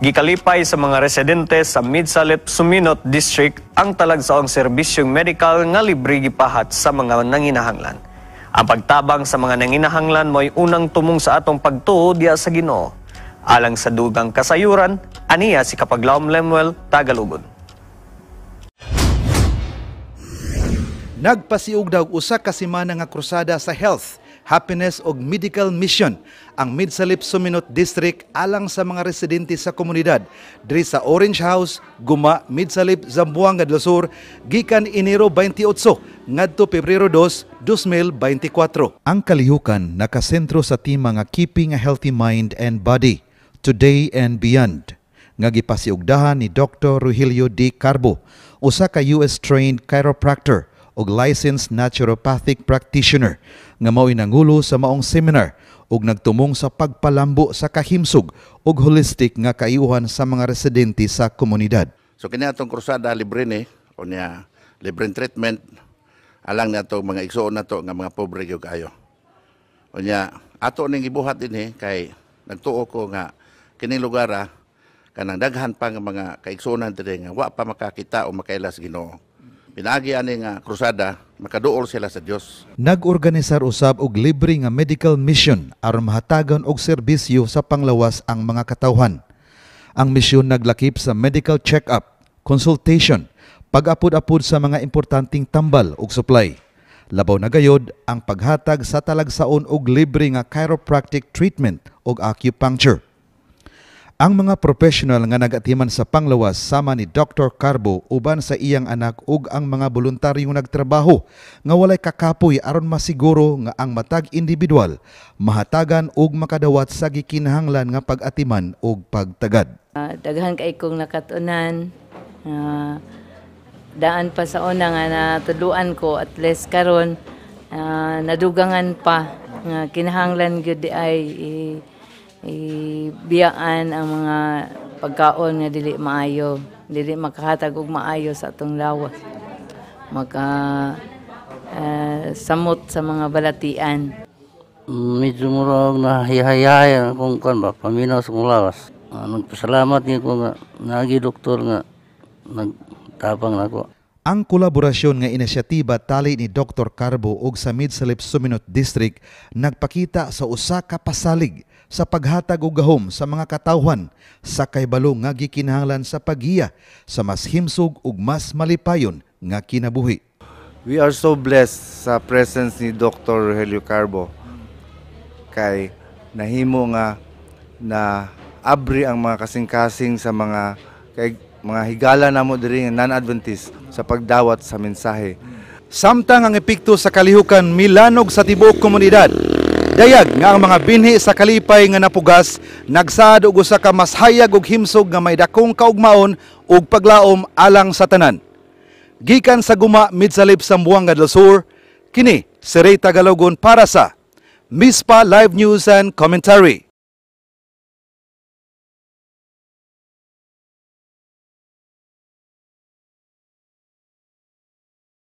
Gikalipay sa mga residente sa Midsalip Suminot District ang talagsaong serbisyong medical nga libre gipahat sa mga nanginahanglan. Ang pagtabang sa mga nanginahanglan mo'y unang tumong sa atong pagtuo diya sa Ginoo. Alang sa dugang kasayuran, aniya si Kapaglaom Lemuel, Tagalugod. Nagpasiugdag usa ka semana nga krusada sa health happiness ug medical mission ang Midsalip Suminot District alang sa mga residente sa komunidad diri sa Orange House, Guma, Midsalip, Zamboanga del Sur gikan Enero 28 ngadto Pebrero 2, 2024. Ang kalihukan nakasentro sa tema nga Keeping a Healthy Mind and Body Today and Beyond nga gipasiugdahan ni Dr. Ruhilio D. Carbo, usa ka US trained chiropractor og licensed naturopathic practitioner nga mao'y nangulo sa maong seminar ug nagtumong sa pagpalambo sa kahimsog ug holistic nga kaiuhan sa mga residente sa komunidad. So kini atong krusada libre ni o niya libre treatment alang nato mga igsoon nato nga mga pobre gyud kayo. O niya ato ning ibuhat dinhi kay nagtuo ko nga kining lugar ah, kanang daghan pa nga mga kaigsoonan diri nga wa pa makakita o makailas Ginoo pinaagi ani nga krusada makaduol sila sa Dios. Nagorganisar usab og libre nga medical mission aron mahatagan og serbisyo sa panglawas ang mga katawhan. Ang misyon naglakip sa medical check-up, consultation, pag-apod-apod sa mga importanteng tambal ug supply. Labaw na gayod ang paghatag sa talagsaon og libre nga chiropractic treatment ug acupuncture. Ang mga professional nga nagatiman sa panglawas sama ni Dr. Carbo uban sa iyang anak ug ang mga voluntaryong nagtrabaho nga walay kakapoy aron masiguro nga ang matag individual mahatagan ug makadawat sa gikinahanglan nga pag-atiman ug pagtagad. Uh, daghan kay kong nakatunan uh, daan pa sa una nga natuluan ko at least karon uh, nadugangan pa nga kinahanglan gyud ay eh, ibiyaan ang mga pagkaon nga dili maayo dili makahatag og maayo sa atong lawas maka uh, samot sa mga balatian medyo murag nahihayay kung kan ba paminaw sa lawas uh, nagpasalamat ni ko nga nagi doktor nga nagtapang nako ang kolaborasyon nga inisyatiba tali ni Dr. Carbo og sa Mid-Salip Suminot District nagpakita sa usa ka pasalig sa paghatag og gahom sa mga katawhan sa kaybalo nga gikinahanglan sa paghiya sa mas himsog ug mas malipayon nga kinabuhi. We are so blessed sa presence ni Dr. Helio Carbo kay nahimo nga na abri ang mga kasing-kasing sa mga kay mga higala namo diri nga non-adventist sa pagdawat sa mensahe. Samtang ang epekto sa kalihukan milanog sa tibuok komunidad Dayag nga ang mga binhi sa kalipay nga napugas, nagsaad og usa ka mas hayag og himsog nga may dakong kaugmaon ug paglaom alang sa tanan. Gikan sa guma midsalip sa Buanga del Sur, kini si Ray Tagalogon para sa Mispa Live News and Commentary.